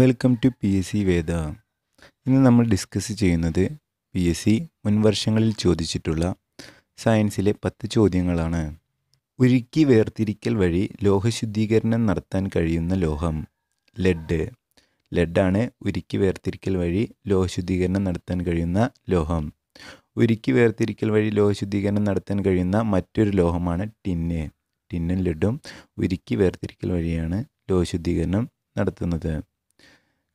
welcome to P S C Veda ഇന്ന് നമ്മൾ discuss ചെയ്യുന്നത് പി എസ് സി മുൻവർഷങ്ങളിൽ ചോദിച്ചിട്ടുള്ള സയൻസിലെ പത്ത് ചോദ്യങ്ങളാണ് ഉരുക്കി വേർതിരിക്കൽ വഴി ലോഹശുദ്ധീകരണം നടത്താൻ കഴിയുന്ന ലോഹം ലെഡ് ലെഡാണ് ഉരുക്കി വേർതിരിക്കൽ വഴി ലോഹശുദ്ധീകരണം നടത്താൻ കഴിയുന്ന ലോഹം ഉരുക്കി വേർതിരിക്കൽ വഴി ലോഹശുദ്ധീകരണം നടത്താൻ കഴിയുന്ന മറ്റൊരു ലോഹമാണ് ടിന്ന് ടിന്നും ലെഡും ഉരുക്കി വേർതിരിക്കൽ വഴിയാണ് ലോഹശുദ്ധീകരണം നടത്തുന്നത്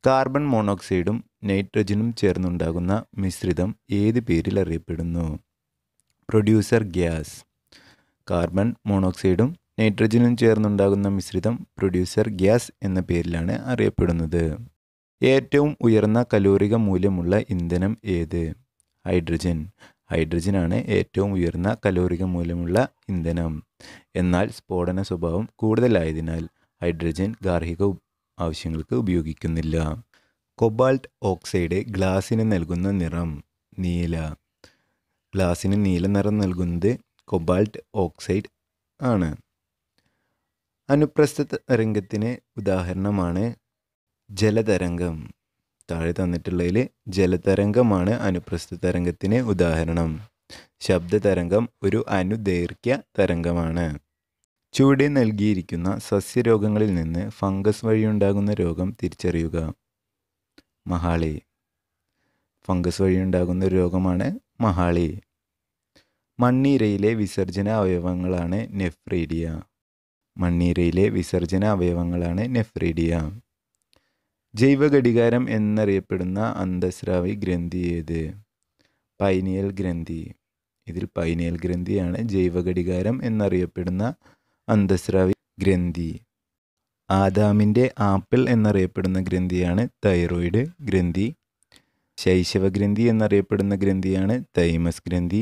കാർബൺ മോണോക്സൈഡും നൈട്രജനും ചേർന്നുണ്ടാകുന്ന മിശ്രിതം ഏത് പേരിൽ അറിയപ്പെടുന്നു പ്രൊഡ്യൂസർ ഗ്യാസ് കാർബൺ മോണോക്സൈഡും നൈട്രജനും ചേർന്നുണ്ടാകുന്ന മിശ്രിതം പ്രൊഡ്യൂസർ ഗ്യാസ് എന്ന പേരിലാണ് അറിയപ്പെടുന്നത് ഏറ്റവും ഉയർന്ന കലോറിക മൂല്യമുള്ള ഇന്ധനം ഏത് ഹൈഡ്രജൻ ഹൈഡ്രജനാണ് ഏറ്റവും ഉയർന്ന കലോറിക മൂല്യമുള്ള ഇന്ധനം എന്നാൽ സ്ഫോടന സ്വഭാവം കൂടുതലായതിനാൽ ഹൈഡ്രജൻ ഗാർഹിക ആവശ്യങ്ങൾക്ക് ഉപയോഗിക്കുന്നില്ല കൊബാൾട്ട് ഓക്സൈഡ് ഗ്ലാസിന് നൽകുന്ന നിറം നീല ഗ്ലാസിന് നീല നിറം നൽകുന്നത് കൊബാൾട്ട് ഓക്സൈഡ് ആണ് അനുപ്രസ്ഥ തരംഗത്തിന് ഉദാഹരണമാണ് ജലതരംഗം താഴെ തന്നിട്ടുള്ളതിൽ ജലതരംഗമാണ് അനുപ്രസ്ഥ തരംഗത്തിന് ഉദാഹരണം ശബ്ദതരംഗം ഒരു അനുദൈർഘ്യ തരംഗമാണ് ചുവടെ നൽകിയിരിക്കുന്ന സസ്യരോഗങ്ങളിൽ നിന്ന് ഫംഗസ് വഴിയുണ്ടാകുന്ന രോഗം തിരിച്ചറിയുക മഹാളി ഫംഗസ് വഴിയുണ്ടാകുന്ന രോഗമാണ് മഹാളി മണ്ണീരയിലെ വിസർജന അവയവങ്ങളാണ് നെഫ്രീഡിയ മണ്ണീരയിലെ വിസർജന അവയവങ്ങളാണ് നെഫ്രീഡിയ ജൈവഘടികാരം എന്നറിയപ്പെടുന്ന അന്തസ്രാവി ഗ്രന്ഥി ഏത് പൈനിയൽ ഗ്രന്ഥി ഇതിൽ പൈനിയൽ ഗ്രന്ഥിയാണ് ജൈവഘടികാരം എന്നറിയപ്പെടുന്ന അന്തസ്രാവി ഗ്രന്ഥി ആദാമിൻ്റെ ആപ്പിൾ എന്നറിയപ്പെടുന്ന ഗ്രന്ഥിയാണ് തൈറോയിഡ് ഗ്രന്ഥി ശൈശവ ഗ്രന്ഥി എന്നറിയപ്പെടുന്ന ഗ്രന്ഥിയാണ് തൈമസ് ഗ്രന്ഥി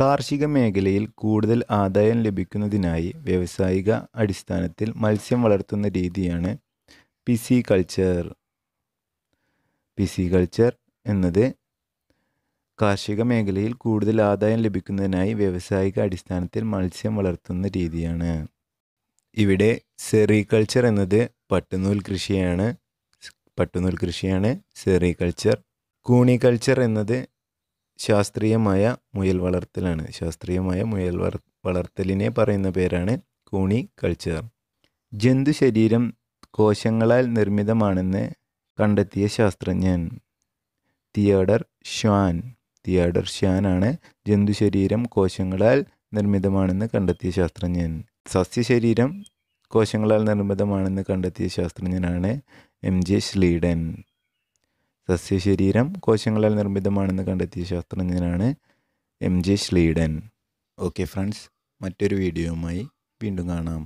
കാർഷിക മേഖലയിൽ കൂടുതൽ ആദായം ലഭിക്കുന്നതിനായി വ്യവസായിക അടിസ്ഥാനത്തിൽ മത്സ്യം വളർത്തുന്ന രീതിയാണ് പിസി കൾച്ചർ പിസി കൾച്ചർ എന്നത് കാർഷിക മേഖലയിൽ കൂടുതൽ ആദായം ലഭിക്കുന്നതിനായി വ്യവസായിക അടിസ്ഥാനത്തിൽ മത്സ്യം വളർത്തുന്ന രീതിയാണ് ഇവിടെ സെറികൾച്ചർ എന്നത് പട്ടുനൂൽ കൃഷിയാണ് പട്ടുനൂൽ കൃഷിയാണ് സെറികൾച്ചർ കൂണികൾച്ചർ എന്നത് ശാസ്ത്രീയമായ മുയൽ വളർത്തലാണ് ശാസ്ത്രീയമായ മുയൽ വളർത്തലിനെ പറയുന്ന പേരാണ് കൂണി കൾച്ചർ ജന്തു ശരീരം കോശങ്ങളാൽ നിർമ്മിതമാണെന്ന് കണ്ടെത്തിയ ശാസ്ത്രജ്ഞൻ തിയേഡർ ഷ്വാൻ തിയാഡർ ഷ്യാനാണ് ജന്തുശരീരം കോശങ്ങളാൽ നിർമ്മിതമാണെന്ന് കണ്ടെത്തിയ ശാസ്ത്രജ്ഞൻ സസ്യശരീരം കോശങ്ങളാൽ നിർമ്മിതമാണെന്ന് കണ്ടെത്തിയ ശാസ്ത്രജ്ഞനാണ് എം ജെ ശ്ലീഡൻ സസ്യശരീരം കോശങ്ങളാൽ നിർമ്മിതമാണെന്ന് കണ്ടെത്തിയ ശാസ്ത്രജ്ഞനാണ് M J Schleiden okay friends മറ്റൊരു വീഡിയോയുമായി വീണ്ടും കാണാം